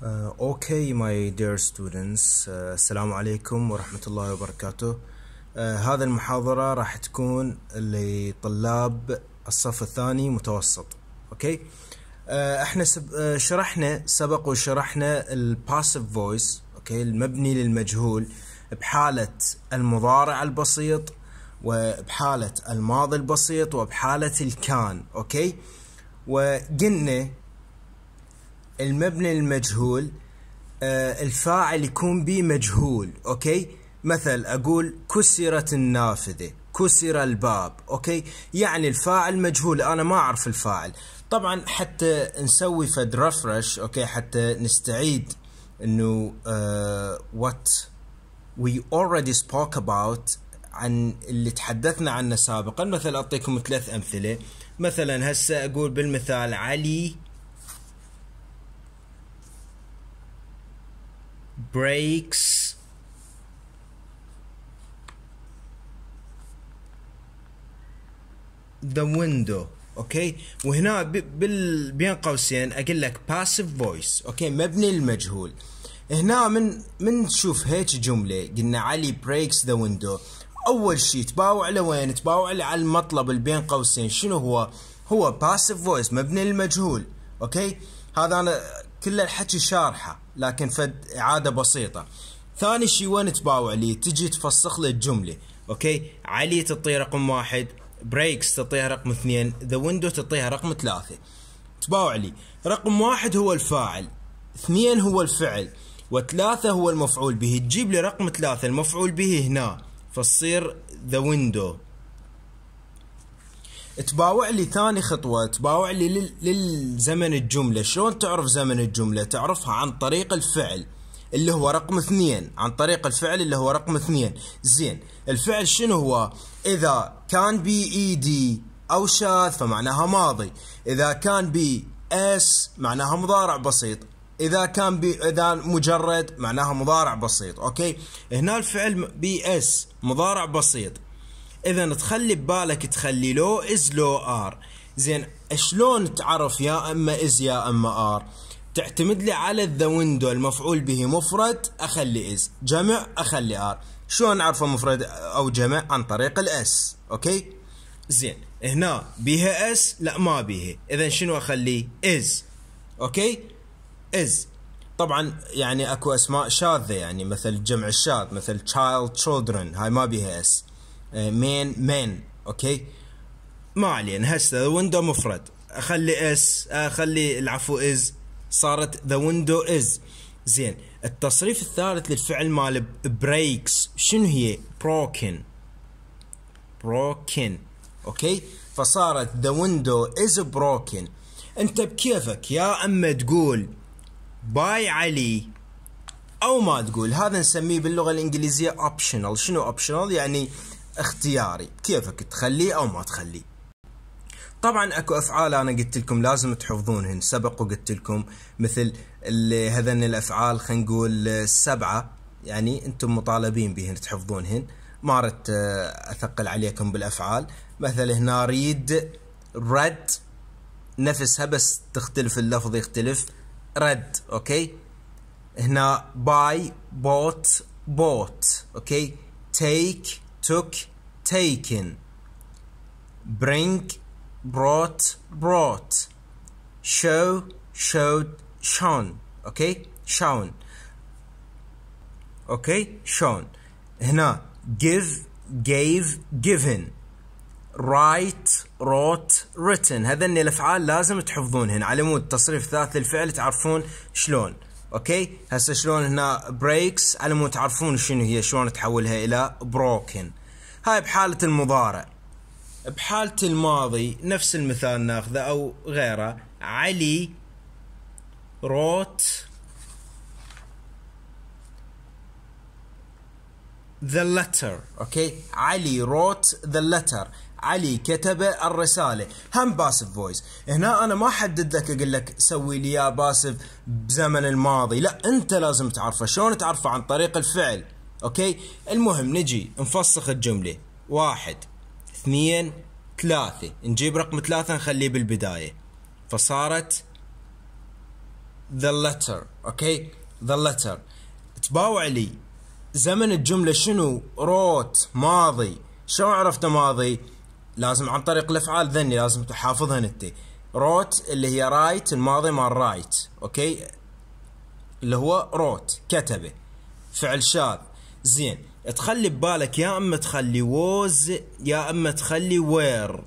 Uh, okay, my dear students, uh, السلام عليكم ورحمة الله وبركاته. Uh, هذه المحاضرة راح تكون لطلاب الصف الثاني متوسط. Okay. Uh, احنا سب... uh, شرحنا سبق وشرحنا الباسيف فويس، okay, المبني للمجهول بحالة المضارع البسيط وبحالة الماضي البسيط وبحالة الكان، okay. وقلنا المبني المجهول آه، الفاعل يكون به مجهول اوكي مثل اقول كسرت النافذه كسر الباب اوكي يعني الفاعل مجهول انا ما اعرف الفاعل طبعا حتى نسوي فد رفرش اوكي حتى نستعيد انه وات وي اوريدي سبوك اباوت عن اللي تحدثنا عنه سابقا مثلا اعطيكم ثلاث امثله مثلا هسه اقول بالمثال علي breaks the window اوكي وهنا بال بين قوسين اقول لك passive voice اوكي مبني المجهول هنا من من تشوف هيك جمله قلنا علي بريكس ذا ويندو اول شيء تباوع لوين تباوع على المطلب اللي بين قوسين شنو هو هو باسيف فويس مبني المجهول اوكي هذا انا كل الحكي شارحه لكن فد اعاده بسيطه ثاني شيء وين تباوع لي تجي تفسخ لي الجمله اوكي علي تعطيه رقم واحد بريكس تعطيها رقم اثنين ذا ويندو تعطيها رقم ثلاثة تباوع لي رقم واحد هو الفاعل اثنين هو الفعل وثلاثة هو المفعول به تجيب لي رقم ثلاثة المفعول به هنا فتصير ذا ويندو تباوع لي ثاني خطوة تباوع لي للزمن الجملة شلون تعرف زمن الجملة تعرفها عن طريق الفعل اللي هو رقم اثنين عن طريق الفعل اللي هو رقم اثنين زين الفعل شنو هو اذا كان بي اي دي او شاذ فمعناها ماضي اذا كان بي اس معناها مضارع بسيط اذا كان بي اذا مجرد معناها مضارع بسيط اوكي هنا الفعل بي اس مضارع بسيط اذا تخلي ببالك تخلي لو از لو ار زين شلون تعرف يا اما از يا اما ار تعتمد لي على الذا ويندو المفعول به مفرد اخلي از جمع اخلي ار شلون اعرفه مفرد او جمع عن طريق الاس اوكي زين هنا بها اس لا ما بها اذا شنو اخلي از اوكي از طبعا يعني اكو اسماء شاذه يعني مثل جمع الشاذ مثل child children هاي ما بها اس مين مين اوكي ما علينا هسه ذا ويندو مفرد اخلي اس اخلي العفو از صارت ذا ويندو از زين التصريف الثالث للفعل مال بريكس شنو هي بروكن بروكن اوكي فصارت ذا ويندو از بروكن انت بكيفك يا اما تقول باي علي او ما تقول هذا نسميه باللغه الانجليزيه اوبشنال شنو اوبشنال يعني اختياري كيفك تخليه او ما تخليه طبعا اكو افعال انا قلت لكم لازم تحفظونهن سبق وقلت لكم مثل هذن الافعال خلينا نقول السبعه يعني انتم مطالبين بهن تحفظونهن ما ردت آه، اثقل عليكم بالافعال مثلا هنا ريد رد نفسها بس تختلف اللفظ يختلف رد اوكي هنا باي بوت بوت اوكي تيك took taken bring brought brought show showed shown اوكي shown اوكي shown هنا give gave given write wrote written هذن الافعال لازم تحفظون هنا على مود تصريف ثلاث الفعل تعرفون شلون اوكي هسه شلون هنا بريكس على مود تعرفون شنو هي شلون تحولها الى بروكن هاي بحالة المضارع بحالة الماضي نفس المثال ناخذه او غيره علي روت the letter اوكي علي روت the letter علي كتب الرساله هم باسف فويس هنا انا ما حدد لك اقول لك سوي لي يا باسف بزمن الماضي لا انت لازم تعرفه شلون تعرفه عن طريق الفعل اوكي المهم نجي نفسخ الجمله واحد اثنين ثلاثة نجيب رقم ثلاثة نخليه بالبداية فصارت the letter اوكي the letter تباوع لي زمن الجملة شنو روت ماضي شو عرفت ماضي لازم عن طريق الافعال ذني لازم تحافظها انت روت اللي هي رايت الماضي مال رايت اوكي اللي هو روت كتبه فعل شاذ زين تخلي ببالك يا اما تخلي ووز يا اما تخلي وير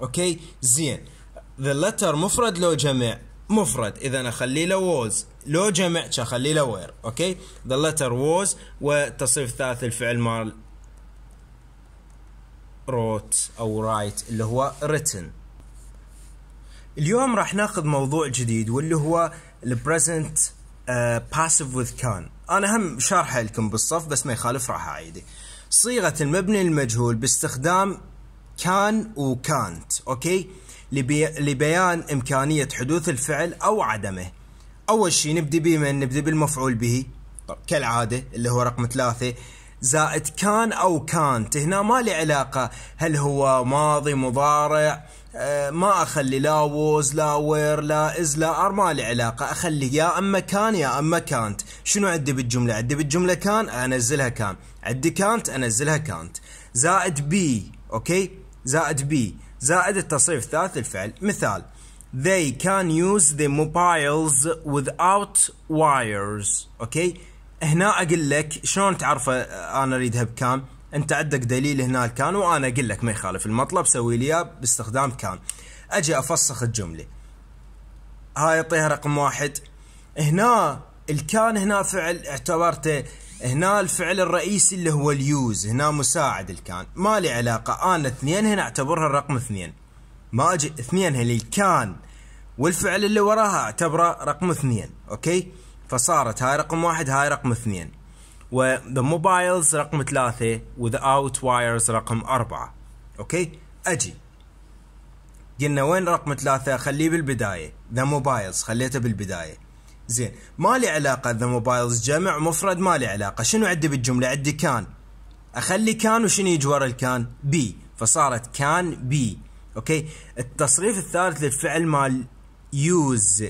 اوكي زين ذا لتر مفرد لو جمع مفرد اذا اخلي له ووز لو جمع اخلي له وير اوكي ذا لتر ووز والتصريف الثالث الفعل مال روت أو رايت اللي هو ريتن اليوم راح ناخذ موضوع جديد واللي هو البريزنت باسيف وذ كان انا هم شارحه لكم بالصف بس ما يخالف راح اعيده صيغه المبني المجهول باستخدام كان وكانت اوكي لبيان امكانيه حدوث الفعل او عدمه اول شيء نبدي به من نبدا بالمفعول به طب كالعاده اللي هو رقم ثلاثة زائد كان او كانت هنا ما لي علاقه هل هو ماضي مضارع أه ما اخلي لا ووز لا وير لا از لا ار ما لي علاقه اخلي يا اما كان يا اما كانت شنو عندي بالجمله عندي بالجمله كان انزلها كان عندي كانت انزلها كانت زائد بي اوكي زائد بي زائد التصريف الثالث للفعل مثال they can use the mobiles without wires اوكي هنا اقول لك شلون تعرفه انا اريدها بكام انت عندك دليل هنا كان وانا اقول لك ما يخالف المطلب سوي لي اياه باستخدام كان اجي افسخ الجمله هاي اعطيها رقم واحد هنا الكان هنا فعل اعتبرته هنا الفعل الرئيسي اللي هو اليوز هنا مساعد الكان ما لي علاقة انا اثنين هنا اعتبرها الرقم اثنين ما اجي اثنين هنا الكان والفعل اللي وراها اعتبره رقم اثنين اوكي فصارت هاي رقم واحد هاي رقم اثنين وذا موبايلز رقم ثلاثة وذا اوت وايرز رقم أربعة أوكي أجي قلنا وين رقم ثلاثة خليه بالبداية ذا موبايلز خليته بالبداية زين ما لي علاقة ذا موبايلز جمع مفرد ما لي علاقة شنو عندي بالجملة عندي كان أخلي كان وشنو يجي ورا الكان بي فصارت كان بي أوكي التصريف الثالث للفعل مال يوز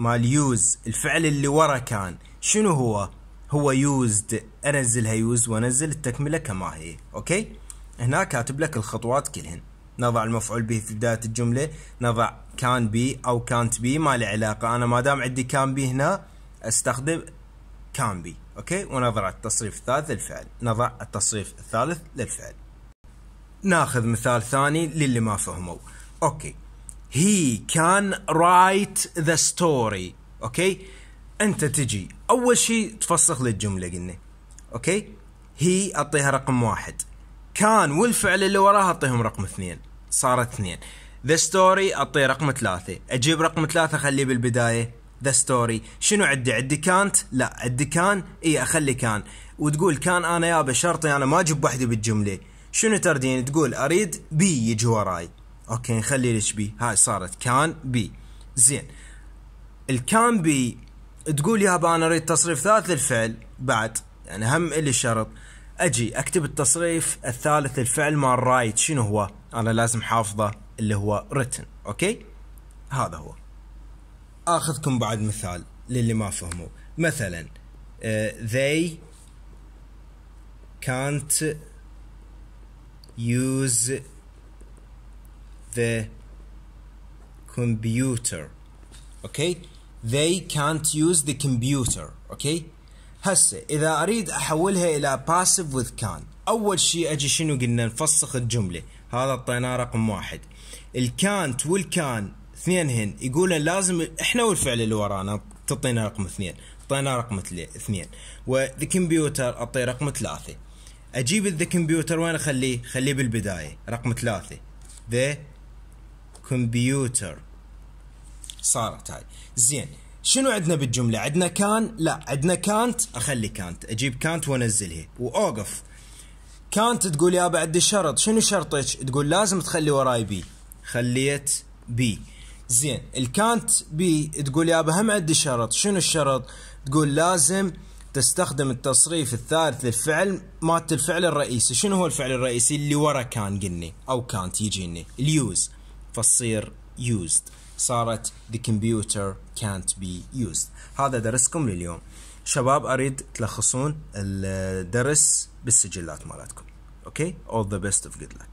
مال يوز الفعل اللي ورا كان شنو هو هو يوزد انزلها يوز وانزل التكمله كما هي اوكي هنا كاتب لك الخطوات كلهن نضع المفعول به في بدايه الجمله نضع كان بي او كانت بي ما له علاقه انا ما دام عندي كان بي هنا استخدم كان بي اوكي ونضع التصريف الثالث للفعل نضع التصريف الثالث للفعل ناخذ مثال ثاني للي ما فهموا اوكي هي كان رايت ذا ستوري اوكي انت تجي اول شيء تفسخ لي الجمله قلنا اوكي هي اعطيها رقم واحد كان والفعل اللي وراها اعطيهم رقم اثنين صارت اثنين ذا ستوري اعطيه رقم ثلاثة اجيب رقم ثلاثة اخليه بالبداية ذا ستوري شنو عندي عندي كانت لا عندي كان اي اخلي كان وتقول كان انا يابا شرطي انا ما اجيب وحده بالجملة شنو تردين تقول اريد بي يجي وراي اوكي نخلي الاتش بي هاي صارت كان بي زين الكان بي تقول يابا انا اريد تصريف ثالث للفعل بعد يعني هم الي شرط اجي اكتب التصريف الثالث للفعل مال رايت شنو هو؟ انا لازم حافظه اللي هو ريتن اوكي؟ هذا هو. اخذكم بعد مثال للي ما فهموا مثلا آه، they can't use the computer okay they can't use the computer okay هسه اذا اريد احولها الى passive with can اول شيء اجي شنو قلنا نفسخ الجمله هذا اعطيناه رقم واحد الكانت والكان اثنينهن يقولن لازم احنا والفعل اللي ورانا تعطينا رقم اثنين اعطينا رقم اثنين وذا كمبيوتر اعطيه رقم ثلاثه اجيب الذا كمبيوتر وين اخليه؟ خليه بالبدايه رقم ثلاثه ذا كمبيوتر صارت هاي زين شنو عندنا بالجملة عندنا كان لا عندنا كانت أخلي كانت أجيب كانت وأنزلها وأوقف كانت تقول يا عندي شرط شنو شرطك تقول لازم تخلي وراي بي خليت بي زين الكانت بي تقول يابا هم عندي شرط شنو الشرط تقول لازم تستخدم التصريف الثالث للفعل مات الفعل الرئيسي شنو هو الفعل الرئيسي اللي ورا كان قلني او كانت يجيني اليوز فتصير used صارت the computer can't be used هذا درسكم لليوم شباب اريد تلخصون الدرس بالسجلات مالتكم اوكي okay? all the best of good luck